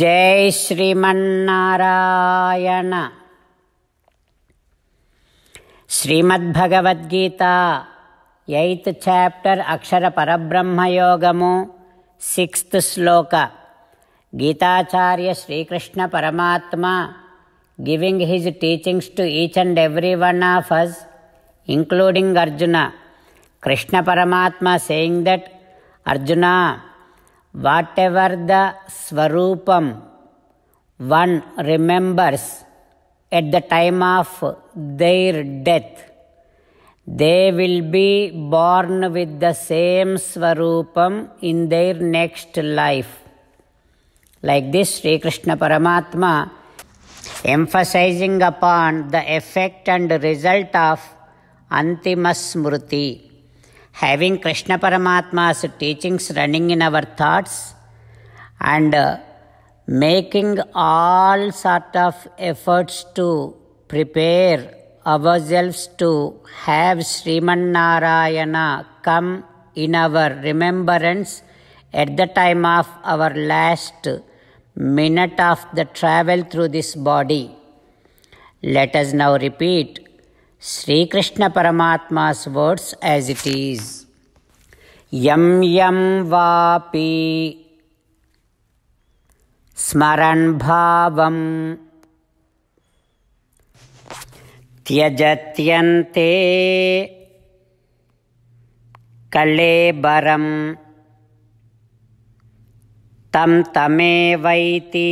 జై Srimannarayana Srimad Bhagavad Gita eighth chapter అక్షర పరబ్రహ్మయోగము sixth shloka Gitacharya Sri Krishna Paramatma giving his teachings to each and every one of us including Arjuna Krishna Paramatma saying that Arjuna whatever the Svarupam one remembers at the time of their death, they will be born with the same Svarupam in their next life. Like this, Sri Krishna Paramatma emphasizing upon the effect and result of Antimasmriti having Krishna Paramatma's teachings running in our thoughts and making all sort of efforts to prepare ourselves to have Sriman Narayana come in our remembrance at the time of our last minute of the travel through this body. Let us now repeat Sri Krishna Paramatma words as it is यं यं वापि स्मरन् भावं त्यजत्यन्ते कलेबरं तं तमेवैति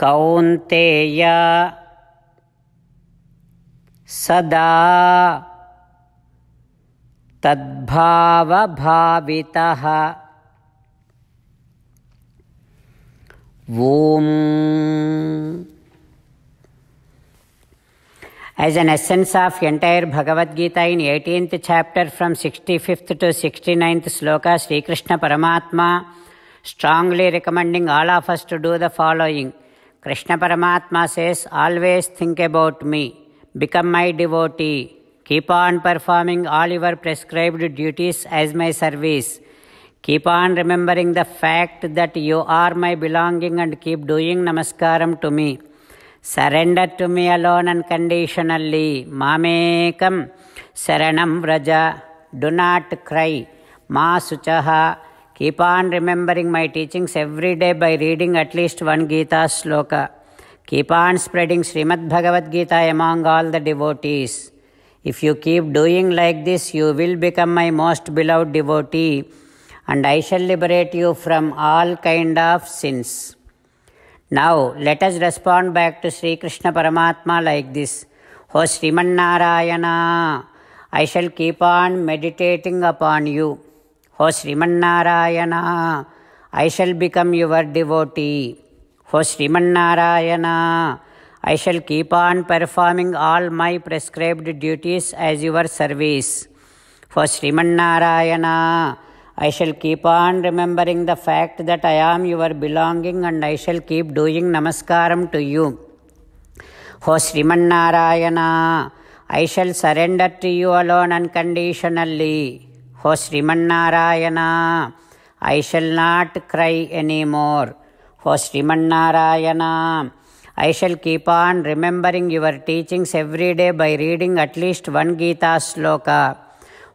कौन्तेय सदा तद्भावभावितः Om. As an essence of entire Bhagavad Gita in 18th chapter from 65th to 69th sloka, Sri Krishna Paramatma strongly recommending all of us to do the following. Krishna Paramatma says, always think about me. Become my devotee. Keep on performing all your prescribed duties as my service. Keep on remembering the fact that you are my belonging and keep doing namaskaram to me. Surrender to me alone unconditionally. Mamekam saranam vraja. Do not cry. Ma suchaha. Keep on remembering my teachings every day by reading at least one Gita sloka. Keep on spreading Srimad Bhagavad Gita among all the devotees. If you keep doing like this, you will become my most beloved devotee and I shall liberate you from all kind of sins. Now, let us respond back to Sri Krishna Paramatma like this. O Sriman Narayana, I shall keep on meditating upon you. O Sriman Narayana, I shall become your devotee. For Srimanarayana, I shall keep on performing all my prescribed duties as your service. For Srimanarayana, I shall keep on remembering the fact that I am your belonging and I shall keep doing namaskaram to you. O Srimannarayana, I shall surrender to you alone unconditionally. O Srimannarayana, I shall not cry anymore for Srimannarayana. I shall keep on remembering your teachings every day by reading at least one Gita sloka.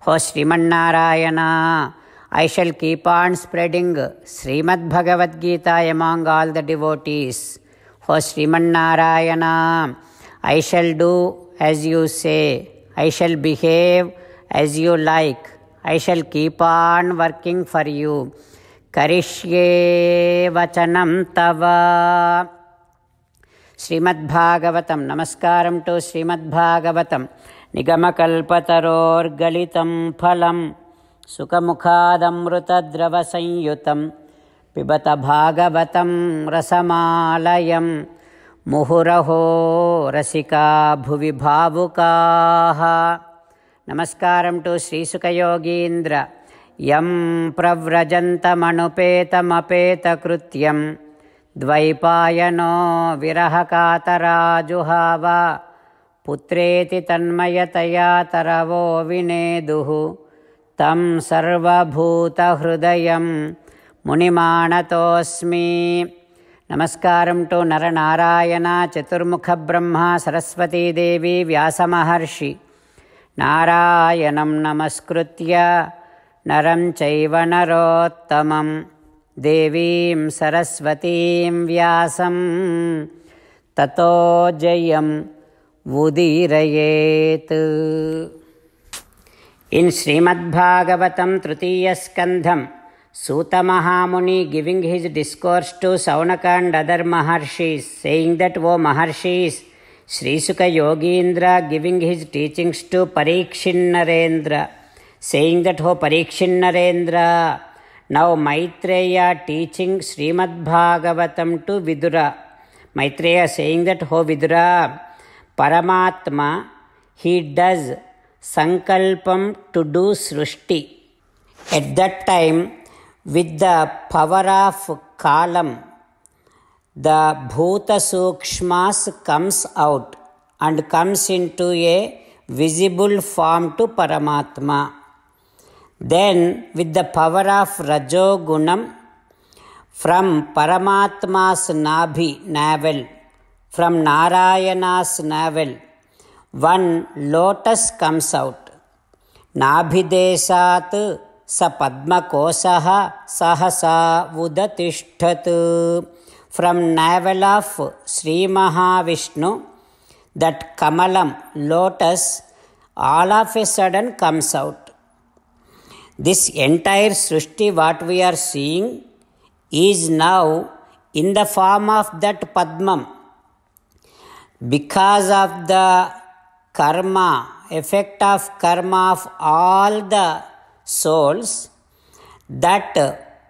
Ho Srimannarayana, I shall keep on spreading Srimad Bhagavad Gita among all the devotees. Ho Srimannarayana, I shall do as you say, I shall behave as you like, I shall keep on working for you. करिष्ये वचनं तव श्रीमद्भागवतं नमस्कारं to श्रीमद्भागवतं निगमकल्पतरोर्गलितं फलं सुखमुखादमृतद्रवसंयुतं पिबत भागवतं रसमालयं मुहुरहो रसिका भुवि भावुकाः नमस्कारं to श्रीसुखयोगीन्द्र यं प्रव्रजन्तमनुपेतमपेतकृत्यं द्वैपायनो विरहकातराजुहाव पुत्रेति तन्मयतया तरवो विनेदुः तं सर्वभूतहृदयं मुनिमाणतोऽस्मि नमस्कारं टु नरनारायण चतुर्मुखब्रह्मा सरस्वतीदेवी व्यासमहर्षि नारायणं नमस्कृत्य नरं चैव नरोत्तमं देवीं सरस्वतीं व्यासं ततो जयम् उदीरयेत् इन् श्रीमद्भागवतं तृतीयस्कन्धं Suta Mahamuni giving his discourse to Saunaka and other maharshis saying that O maharshis Sri Suka Yogindra giving his teachings to Parikshit Narendra saying that, Ho Parikshin Narendra, now Maitreya teaching Srimad Bhagavatam to Vidura. Maitreya saying that, Ho Vidura, Paramatma, he does Sankalpam to do Srushti. At that time, with the power of Kalam, the Bhuta Sukshmas comes out and comes into a visible form to Paramatma then with the power of rajogunam from paramatma's nabhi from narayana's navel one lotus comes out nabhideshat sa padmakosaha sahasa udatishtat from navel of sri mahavishnu that kamalam lotus all of a sudden comes out this entire Srishti, what we are seeing, is now in the form of that Padmam. Because of the karma, effect of karma of all the souls, that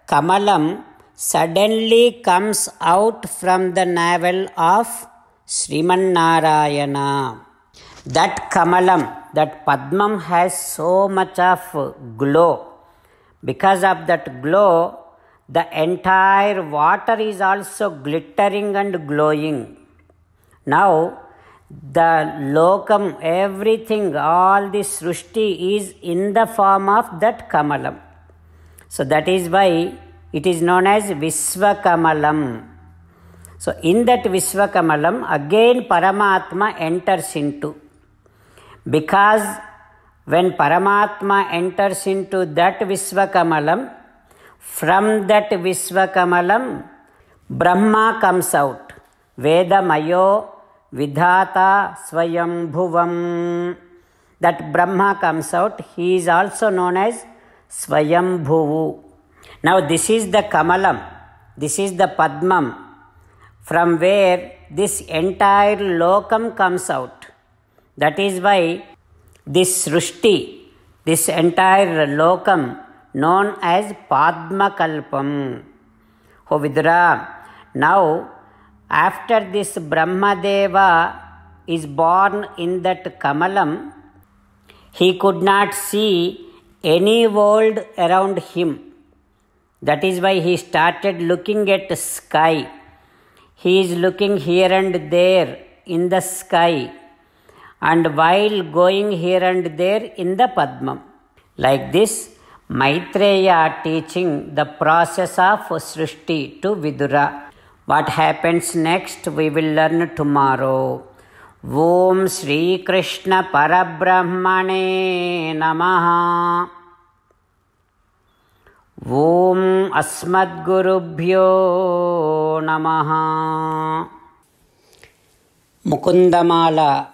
Kamalam suddenly comes out from the navel of Sriman Narayana. That Kamalam, that Padmam has so much of glow. Because of that glow, the entire water is also glittering and glowing. Now, the lokam, everything, all this srushti is in the form of that kamalam. So that is why it is known as Visvakamalam. So in that Visvakamalam, again Paramatma enters into. Because when Paramatma enters into that Visvakamalam, from that Visvakamalam, Brahma comes out. Vedamayo Vidhata Swayambhuvam. That Brahma comes out. He is also known as Swayambhuvu. Now, this is the Kamalam. This is the Padmam. From where this entire lokam comes out. That is why this Srushti, this entire lokam known as Padma Kalpam, O Vidura, now after this Brahmadeva is born in that Kamalam, he could not see any world around him. That is why he started looking at sky. He is looking here and there in the sky and while going here and there in the Padmam. Like this, Maitreya teaching the process of Srishti to Vidura. What happens next, we will learn tomorrow. Sri Krishna Namaha. श्रीकृष्णपरब्रह्मणे Asmat ॐ अस्मद्गुरुभ्यो Namaha Mukundamala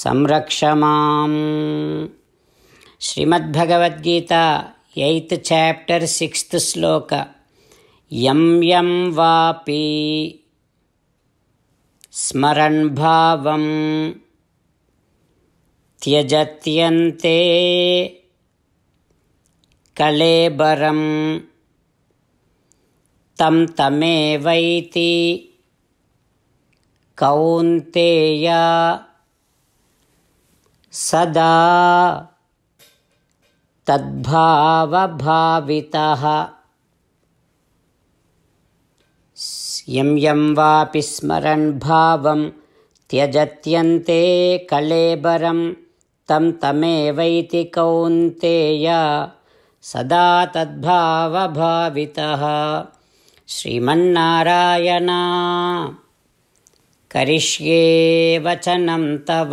సంరక్ష మాం Srimad Bhagavad Gita eighth chapter sixth shloka యం యం వాపి స్మరణ్ భావం త్యజత్యంతే కళేబరం తం తమేవైతి కౌంతేయ सदा तद्भावभावितः वापि स्मरन् भावं त्यजत्यन्ते कलेबरं तं तमेवैति कौन्तेय सदा तद्भावभावितः श्रीमन्नारायणा करिष्ये वचनं तव